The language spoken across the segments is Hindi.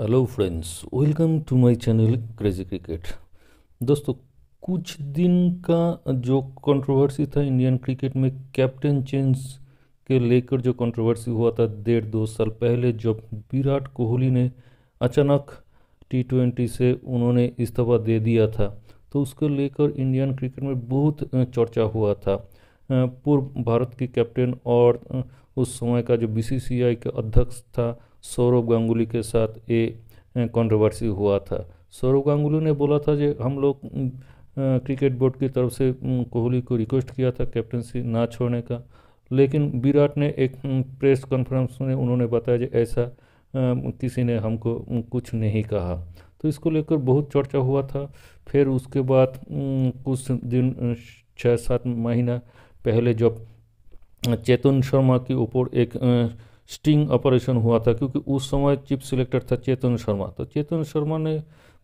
hello friends welcome to my channel crazy cricket दोस्तों कुछ दिन का जो कंट्रोवर्सी था इंडियन क्रिकेट में कैप्टन चेंज के लेकर जो कंट्रोवर्सी हुआ था डेढ़ दो साल पहले जब विराट कोहली ने अचानक टी ट्वेंटी से उन्होंने इस्तीफा दे दिया था तो उसको लेकर इंडियन क्रिकेट में बहुत चर्चा हुआ था पूर्व भारत के कैप्टन और उस समय का जो बी का अध्यक्ष था सौरभ गांगुली के साथ ये कंट्रोवर्सी हुआ था सौरभ गांगुली ने बोला था जो हम लोग क्रिकेट बोर्ड की तरफ से कोहली को रिक्वेस्ट किया था कैप्टनसी ना छोड़ने का लेकिन विराट ने एक प्रेस कॉन्फ्रेंस में उन्होंने बताया कि ऐसा किसी ने हमको कुछ नहीं कहा तो इसको लेकर बहुत चर्चा हुआ था फिर उसके बाद कुछ दिन छः सात महीना पहले जब चेतन शर्मा के ऊपर एक स्टिंग ऑपरेशन हुआ था क्योंकि उस समय चीफ सिलेक्टर था चेतन शर्मा तो चेतन शर्मा ने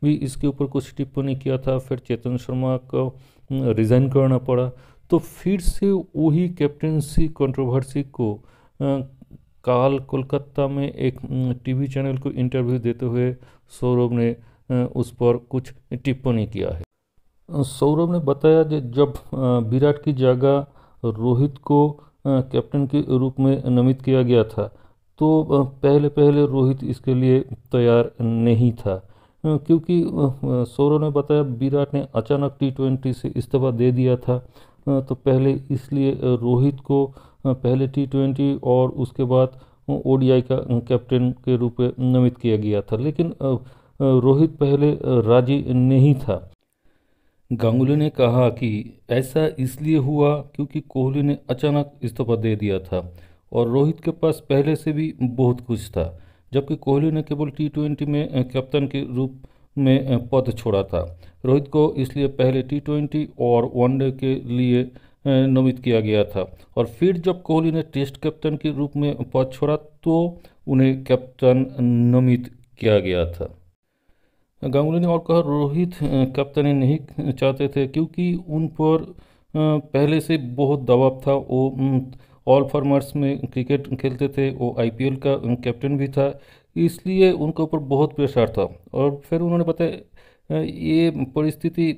भी इसके ऊपर कुछ टिप्पणी किया था फिर चेतन शर्मा को रिज़ाइन करना पड़ा तो फिर से वही कैप्टनसी कंट्रोवर्सी को काल कोलकाता में एक टीवी चैनल को इंटरव्यू देते हुए सौरभ ने उस पर कुछ टिप्पणी किया है सौरभ ने बताया कि जब विराट की जगह रोहित को कैप्टन के रूप में नमित किया गया था तो पहले पहले रोहित इसके लिए तैयार नहीं था क्योंकि सौरव ने बताया विराट ने अचानक टी ट्वेंटी से इस्तीफा दे दिया था तो पहले इसलिए रोहित को पहले टी ट्वेंटी और उसके बाद ओडीआई का कैप्टन के रूप में नमित किया गया था लेकिन रोहित पहले राजी नहीं था गांगुली ने कहा कि ऐसा इसलिए हुआ क्योंकि कोहली ने अचानक इस्तीफा दे दिया था और रोहित के पास पहले से भी बहुत कुछ था जबकि कोहली ने केवल टी ट्वेंटी में कैप्टन के रूप में पद छोड़ा था रोहित को इसलिए पहले टी ट्वेंटी और वनडे के लिए नमित किया गया था और फिर जब कोहली ने टेस्ट कैप्टन के रूप में पद छोड़ा तो उन्हें कैप्टन नमित किया गया था गांगुली ने और कहा रोहित कप्तानी नहीं चाहते थे क्योंकि उन पर पहले से बहुत दबाव था वो ऑल फॉर्मर्स में क्रिकेट खेलते थे वो आईपीएल का कैप्टन भी था इसलिए उनके ऊपर बहुत प्रेशर था और फिर उन्होंने बताया ये परिस्थिति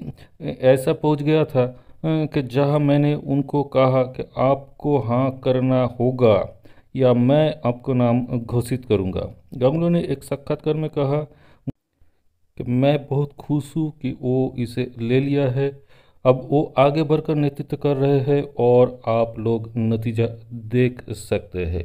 ऐसा पहुंच गया था कि जहां मैंने उनको कहा कि आपको हाँ करना होगा या मैं आपको नाम घोषित करूंगा गांगुली ने एक साक्षात्कार में कहा कि मैं बहुत खुश हूँ कि वो इसे ले लिया है अब वो आगे बढ़कर नेतृत्व कर रहे हैं और आप लोग नतीजा देख सकते हैं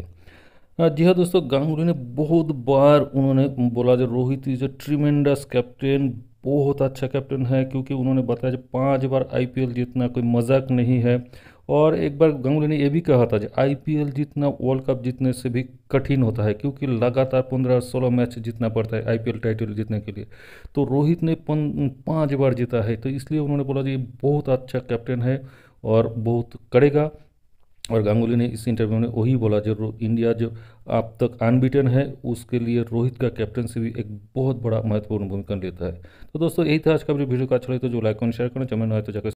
हाँ, जी हाँ दोस्तों गांगुली ने बहुत बार उन्होंने बोला जो Rohit is a tremendous captain बहुत अच्छा कैप्टन है क्योंकि उन्होंने बताया जो पांच बार आईपीएल जीतना कोई मजाक नहीं है और एक बार गांगुली ने यह भी कहा था कि आईपीएल जीतना वर्ल्ड कप जीतने से भी कठिन होता है क्योंकि लगातार पंद्रह सोलह मैच जीतना पड़ता है आईपीएल टाइटल जीतने के लिए तो रोहित ने पाँच बार जीता है तो इसलिए उन्होंने बोला कि बहुत अच्छा कैप्टन है और बहुत करेगा और गांगुली ने इस इंटरव्यू में वही बोला जो इंडिया जो अब तक अनबीटन है उसके लिए रोहित का कैप्टनशिप भी एक बहुत बड़ा महत्वपूर्ण भूमिका लेता है तो दोस्तों यही था आज का वीडियो का अच्छा लगे तो जो लाइक और शेयर करें चैनल तो जाकर